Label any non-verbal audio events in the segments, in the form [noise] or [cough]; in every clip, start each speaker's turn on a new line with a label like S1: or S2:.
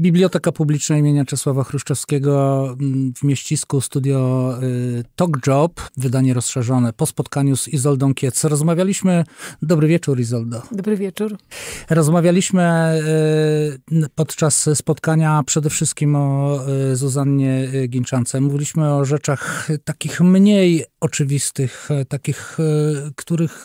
S1: Biblioteka Publiczna imienia Czesława Chruszczowskiego mm, w mieścisku studio y, Talk Job, wydanie rozszerzone po spotkaniu z Izoldą Kiec. Rozmawialiśmy, dobry wieczór Izoldo.
S2: Dobry wieczór.
S1: Rozmawialiśmy y, podczas spotkania przede wszystkim o y, Zuzannie Ginczance. Mówiliśmy o rzeczach takich mniej oczywistych, takich, których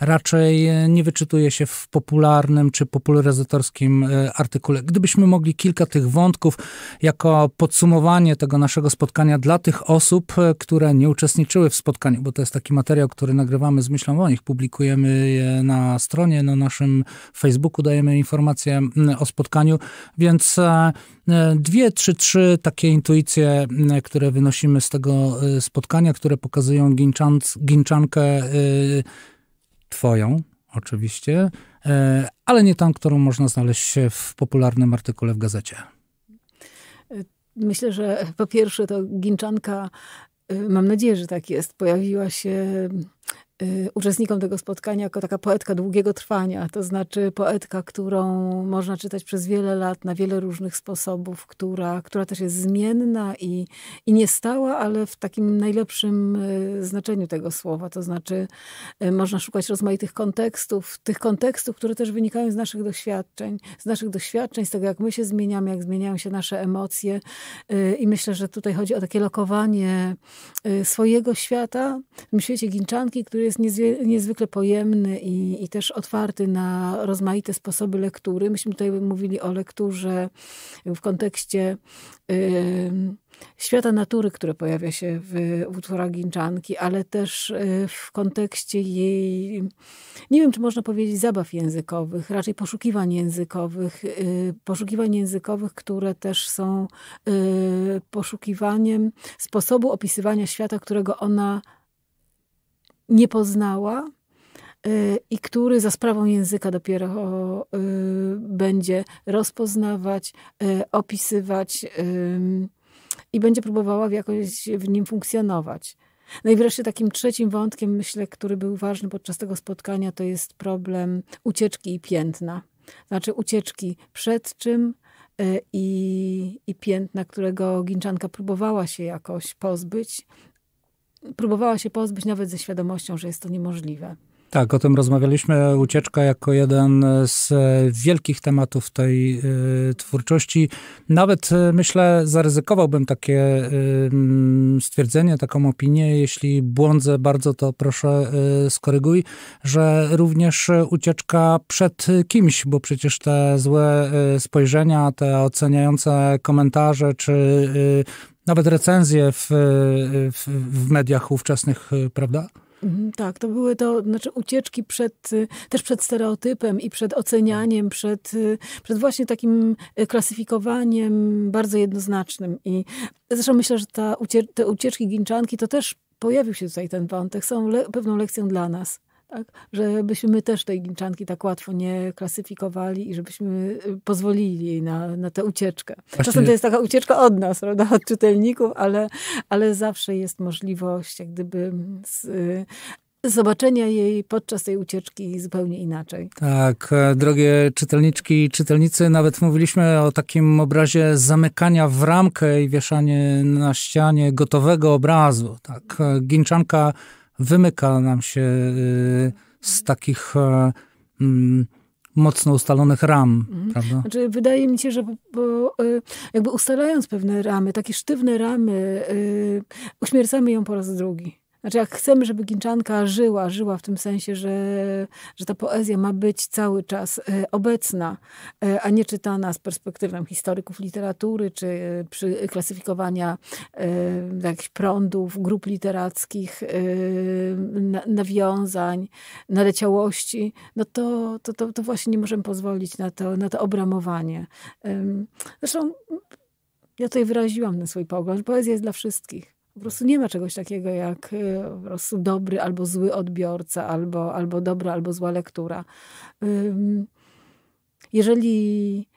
S1: raczej nie wyczytuje się w popularnym czy popularyzatorskim artykule. Gdybyśmy mogli sobie kilka tych wątków jako podsumowanie tego naszego spotkania dla tych osób, e, które nie uczestniczyły w spotkaniu, bo to jest taki materiał, który nagrywamy z myślą o nich, publikujemy je na stronie, na naszym Facebooku dajemy informacje o spotkaniu, więc e, e, dwie, trzy, trzy takie intuicje, które wynosimy z tego spotkania, które pokazują ginczanc, ginczankę twoją, oczywiście, E, ale nie tą, którą można znaleźć w popularnym artykule w gazecie.
S2: Myślę, że po pierwsze to Ginczanka, y, mam nadzieję, że tak jest, pojawiła się Y, uczestnikom tego spotkania jako taka poetka długiego trwania, to znaczy poetka, którą można czytać przez wiele lat na wiele różnych sposobów, która, która też jest zmienna i, i niestała, ale w takim najlepszym y, znaczeniu tego słowa, to znaczy y, można szukać rozmaitych kontekstów, tych kontekstów, które też wynikają z naszych doświadczeń, z naszych doświadczeń, z tego jak my się zmieniamy, jak zmieniają się nasze emocje i myślę, że tutaj chodzi o takie lokowanie swojego świata, w świecie Ginczanki, który który jest niezwykle pojemny i, i też otwarty na rozmaite sposoby lektury. Myśmy tutaj mówili o lekturze w kontekście świata natury, które pojawia się w, w utworach Ginczanki, ale też y, w kontekście jej, nie wiem czy można powiedzieć zabaw językowych, raczej poszukiwań językowych, y, poszukiwań językowych, które też są y, poszukiwaniem sposobu opisywania świata, którego ona nie poznała y, i który za sprawą języka dopiero y, będzie rozpoznawać, y, opisywać i będzie próbowała jakoś w nim funkcjonować. No i wreszcie takim trzecim wątkiem, myślę, który był ważny podczas tego spotkania, to jest problem ucieczki i piętna. Znaczy ucieczki przed czym i, i piętna, którego Ginczanka próbowała się jakoś pozbyć, próbowała się pozbyć nawet ze świadomością, że jest to niemożliwe.
S1: Tak, o tym rozmawialiśmy. Ucieczka jako jeden z e, wielkich tematów tej y, twórczości. Nawet y, myślę, zaryzykowałbym takie y, stwierdzenie, taką opinię. Jeśli błądzę bardzo, to proszę skoryguj, że również ucieczka przed kimś, bo przecież te złe spojrzenia, te oceniające komentarze, czy nawet recenzje w, w, w mediach ówczesnych, prawda?
S2: Mhm, tak, to były to znaczy ucieczki przed, też przed stereotypem i przed ocenianiem, przed, przed właśnie takim klasyfikowaniem bardzo jednoznacznym. I zresztą myślę, że ta, te ucieczki ginczanki to też pojawił się tutaj ten wątek, są le pewną lekcją dla nas tak? Żebyśmy też tej ginczanki tak łatwo nie klasyfikowali i żebyśmy y, pozwolili jej na, na tę ucieczkę. Właśnie... Czasem to jest taka ucieczka od nas, prawda? od czytelników, ale, ale zawsze jest możliwość jak gdyby z, y, zobaczenia jej podczas tej ucieczki zupełnie inaczej.
S1: Tak, e, drogie czytelniczki i czytelnicy, nawet mówiliśmy o takim obrazie zamykania w ramkę i wieszanie na ścianie gotowego obrazu. Tak, e, ginczanka wymyka nam się y, z takich e, mm, mocno ustalonych ram, mhm. prawda?
S2: Znaczy, wydaje mi się, że bo, e, jakby ustalając pewne ramy, takie sztywne ramy, e, uśmiercamy ją po raz drugi. Znaczy, jak chcemy, żeby Ginczanka żyła, żyła w tym sensie, że, że ta poezja ma być cały czas e, obecna, e, a nie czytana z perspektywy historyków literatury, czy e, przy klasyfikowania jakichś prądów, grup literackich, nawiązań, naleciałości, no to, to, to, to właśnie nie możemy pozwolić na to, na to obramowanie. Zresztą ja tutaj wyraziłam ten swój pogląd, że poezja jest dla wszystkich. Po prostu nie ma czegoś takiego jak y, po prostu dobry albo zły odbiorca, albo, albo dobra, albo zła lektura. Jeżeli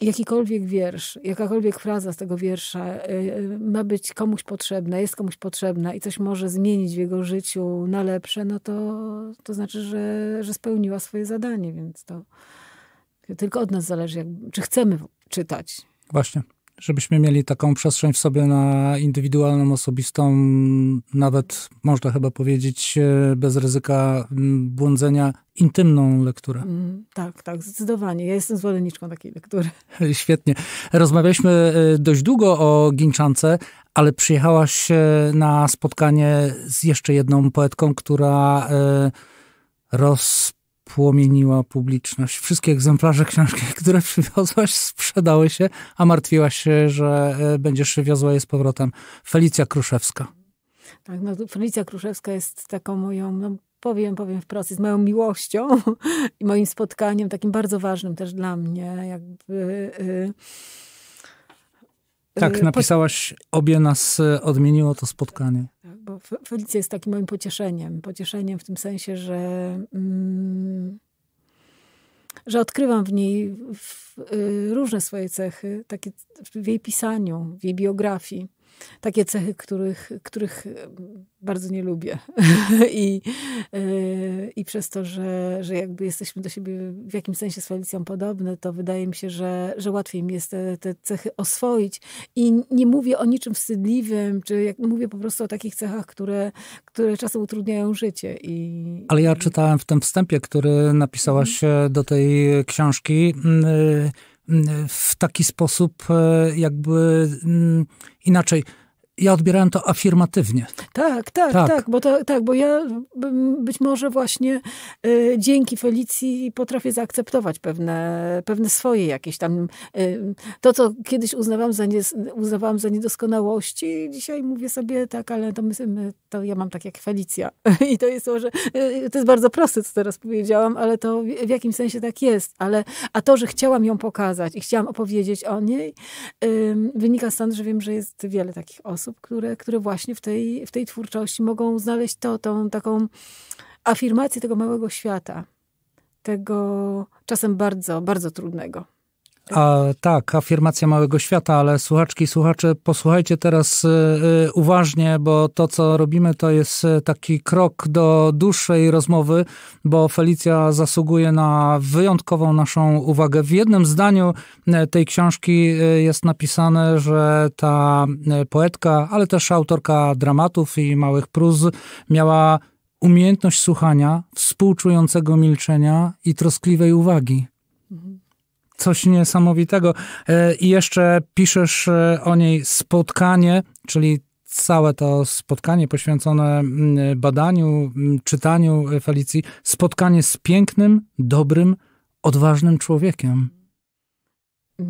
S2: jakikolwiek wiersz, jakakolwiek fraza z tego wiersza y, y, ma być komuś potrzebna, jest komuś potrzebna i coś może zmienić w jego życiu na lepsze, no to, to znaczy, że, że spełniła swoje zadanie, więc to tylko od nas zależy, jak, czy chcemy czytać.
S1: Właśnie żebyśmy mieli taką przestrzeń w sobie na indywidualną, osobistą, nawet można chyba powiedzieć, e, bez ryzyka błądzenia, intymną lekturę.
S2: Mm, tak, tak, zdecydowanie. Ja jestem zwolenniczką takiej lektury.
S1: [laughs] Świetnie. Rozmawialiśmy e, dość długo o Ginczance, ale przyjechałaś e, na spotkanie z jeszcze jedną poetką, która roz płomieniła publiczność. Wszystkie egzemplarze książki, [laughs] które przywiozłaś, sprzedały się, a martwiłaś się, że e, będziesz wiozła je z powrotem. Felicja Kruszewska.
S2: Tak, no Felicja Kruszewska jest taką moją, no powiem, powiem wprost, jest moją miłością [laughs] i moim spotkaniem, takim bardzo ważnym też dla mnie, jakby... Yy tak, y,
S1: napisałaś, obie nas y, odmieniło to spotkanie.
S2: Tak, bo Felicja jest takim moim pocieszeniem. Pocieszeniem w tym sensie, że, mm, że odkrywam w niej y, różne swoje cechy, takie w jej pisaniu, w jej biografii takie cechy, których, których bardzo nie lubię. [laughs] I, e, I przez to, że, że jakby jesteśmy do siebie w jakimś sensie z Felicją podobne, to wydaje mi się, że, że łatwiej mi jest te, te cechy oswoić. I nie mówię o niczym wstydliwym, czy jak no mówię po prostu o takich cechach, które, które czasem utrudniają życie. I,
S1: Ale ja czytałem w tym wstępie, który napisałaś mhm. do tej książki. Yy w taki sposób e, jakby mm, inaczej ja odbierałem to afirmatywnie.
S2: Tak, tak, tak, tak, bo, to, tak bo ja być może właśnie y, dzięki Felicji potrafię zaakceptować pewne, pewne swoje jakieś tam, y, to co kiedyś uznawałam za, nie, uznawałam za niedoskonałości, dzisiaj mówię sobie tak, ale to, my, to ja mam tak jak Felicja. [laughs] I to jest y, to jest bardzo proste, co teraz powiedziałam, ale to w, w jakimś sensie tak jest, ale, a to, że chciałam ją pokazać i chciałam opowiedzieć o niej, wynika stąd, że wiem, że jest wiele takich osób, osób, które, które właśnie w tej, w tej twórczości mogą znaleźć to, tą taką afirmację tego małego świata, tego czasem bardzo, bardzo trudnego.
S1: A, tak, afirmacja małego świata, ale słuchaczki, słuchacze, posłuchajcie teraz y, y, uważnie, bo to, co robimy, to jest y, taki krok do dłuższej rozmowy, bo Felicja zasługuje na wyjątkową naszą uwagę. W jednym zdaniu y, tej książki jest napisane, że ta poetka, ale też autorka dramatów i małych pruz miała umiejętność słuchania, współczującego milczenia i troskliwej uwagi coś niesamowitego. E, I jeszcze piszesz e, o niej spotkanie, czyli całe to spotkanie poświęcone mm, badaniu, mm, czytaniu e, Felicji. Spotkanie z pięknym, dobrym, odważnym człowiekiem.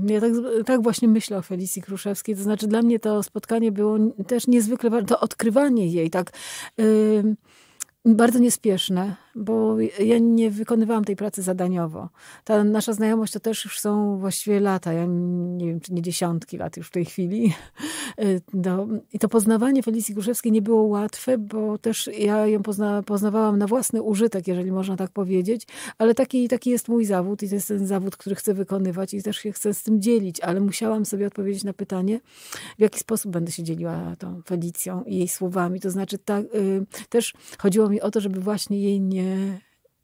S2: Ja tak, tak, właśnie myślę o Felicji Kruszewskiej. To znaczy, dla mnie to spotkanie było też niezwykle, to odkrywanie jej, tak. Yy bardzo niespieszne, bo ja nie wykonywałam tej pracy zadaniowo. Ta nasza znajomość to też już są właściwie lata, ja nie wiem, czy nie dziesiątki lat już w tej chwili. E, no, I to poznawanie Felicji Gruszewskiej nie było łatwe, bo też ja ją pozna, poznawałam na własny użytek, jeżeli można tak powiedzieć, ale taki, taki jest mój zawód i to jest ten zawód, który chcę wykonywać i też się chcę z tym dzielić, ale musiałam sobie odpowiedzieć na pytanie, w jaki sposób będę się dzieliła tą Felicją i jej słowami. To znaczy, ta, y, też chodziło mi o to, żeby właśnie jej nie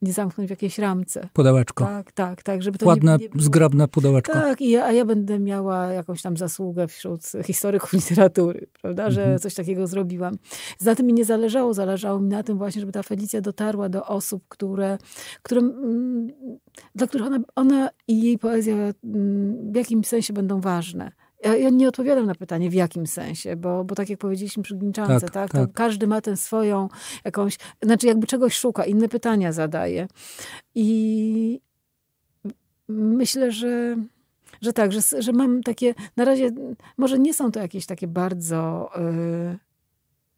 S2: nie, zamknąć w jakiejś ramce. Pudełeczko. Tak, tak, tak. Żeby to Ładne, nie, nie zgrabne pudełeczko. Tak, i ja, a ja będę miała jakąś tam zasługę wśród historyków literatury, prawda, że mhm. coś takiego zrobiłam. Zatem mi nie zależało, zależało mi na tym właśnie, żeby ta Felicja dotarła do osób, które, którym, mm, dla których ona, ona i jej poezja mm, w jakimś sensie będą ważne. Ja, ja, nie odpowiadam na pytanie, w jakim sensie, bo, bo tak jak powiedzieliśmy przy tak, tak, tak, każdy ma tę swoją jakąś, znaczy jakby czegoś szuka, inne pytania zadaje. I myślę, że, że tak, że, że mam takie, na razie może nie są to jakieś takie bardzo... Yy,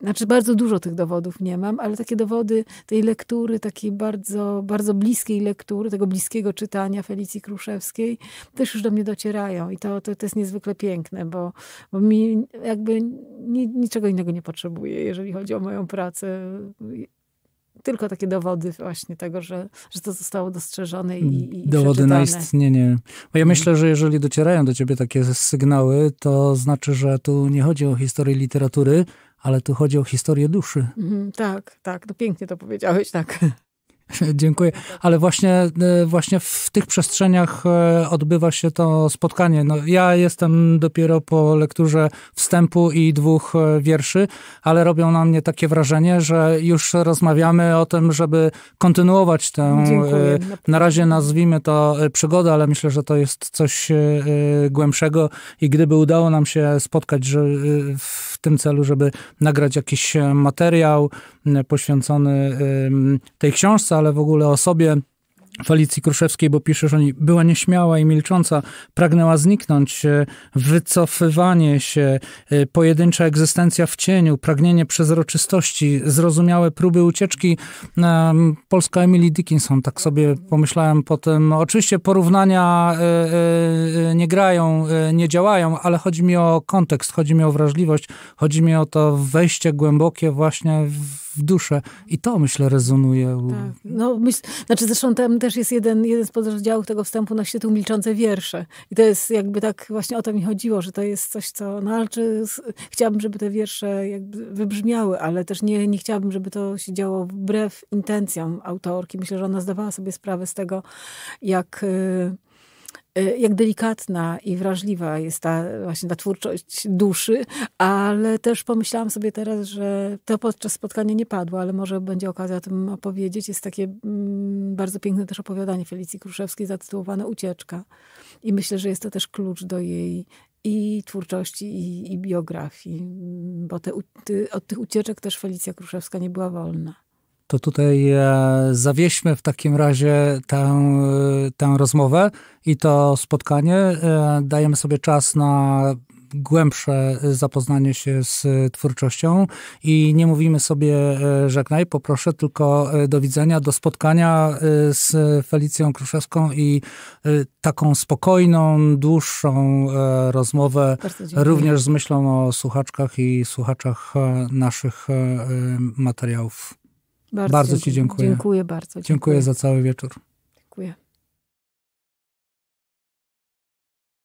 S2: znaczy bardzo dużo tych dowodów nie mam, ale takie dowody tej lektury, takiej bardzo, bardzo bliskiej lektury, tego bliskiego czytania Felicji Kruszewskiej też już do mnie docierają i to, to, to jest niezwykle piękne, bo, bo mi jakby ni, niczego innego nie potrzebuję, jeżeli chodzi o moją pracę tylko takie dowody właśnie tego, że, że to zostało dostrzeżone i, i Dowody na
S1: istnienie. Bo ja mhm. myślę, że jeżeli docierają do ciebie takie sygnały, to znaczy, że tu nie chodzi o historię literatury, ale tu chodzi o historię duszy. Mm,
S2: tak, tak, no pięknie to powiedziałeś, tak.
S1: [laughs] Dziękuję. Ale właśnie, e, właśnie w tych przestrzeniach e, odbywa się to spotkanie. No, ja jestem dopiero po lekturze wstępu i dwóch e, wierszy, ale robią na mnie takie wrażenie, że już rozmawiamy o tym, żeby kontynuować tę, Dziękuję. na razie nazwijmy to przygodę, ale myślę, że to jest coś głębszego i gdyby udało nam się spotkać że w tym celu, żeby nagrać jakiś e, materiał poświęcony tej książce, ale w ogóle o sobie. Felicji Kruszewskiej, bo piszesz o niej, była nieśmiała i milcząca, pragnęła zniknąć, e, wycofywanie się, e, pojedyncza egzystencja w cieniu, pragnienie przezroczystości, zrozumiałe próby ucieczki. Polska Emily Dickinson, tak sobie pomyślałem potem. Oczywiście porównania e, nie grają, nie działają, ale chodzi mi o kontekst, chodzi mi o wrażliwość, chodzi mi o to wejście głębokie właśnie w w duszę. I to, myślę, rezonuje. Tak.
S2: No, myśl, znaczy zresztą tam też jest jeden, jeden z podrozdziałów tego wstępu, na tytuł Milczące wiersze. I to jest jakby tak, właśnie o to mi chodziło, że to jest coś, co, no ale czy, chciałabym, żeby te wiersze jakby wybrzmiały, ale też nie, nie chciałabym, żeby to się działo wbrew intencjom autorki. Myślę, że ona zdawała sobie sprawę z tego, jak... Yy, Y, jak delikatna i wrażliwa jest ta właśnie ta twórczość duszy, ale też pomyślałam sobie teraz, że to podczas spotkania nie padło, ale może będzie okazja o tym opowiedzieć. Jest takie mm, bardzo piękne też opowiadanie Felicji Kruszewskiej zatytułowane Ucieczka. I myślę, że jest to też klucz do jej i twórczości, i, i biografii, bo te, ty, od tych ucieczek też Felicja Kruszewska nie była wolna
S1: to tutaj e, zawieśmy w takim razie tę, e, tę rozmowę i to spotkanie. E, dajemy sobie czas na głębsze zapoznanie się z twórczością i nie mówimy sobie żegnaj, poproszę, tylko do widzenia, do spotkania z Felicją Kruszewską i taką spokojną, dłuższą rozmowę, również z myślą o słuchaczkach i słuchaczach naszych materiałów. Bardzo, bardzo dziękuję. Ci dziękuję. Dziękuję bardzo. Dziękuję, dziękuję za cały wieczór. Dziękuję.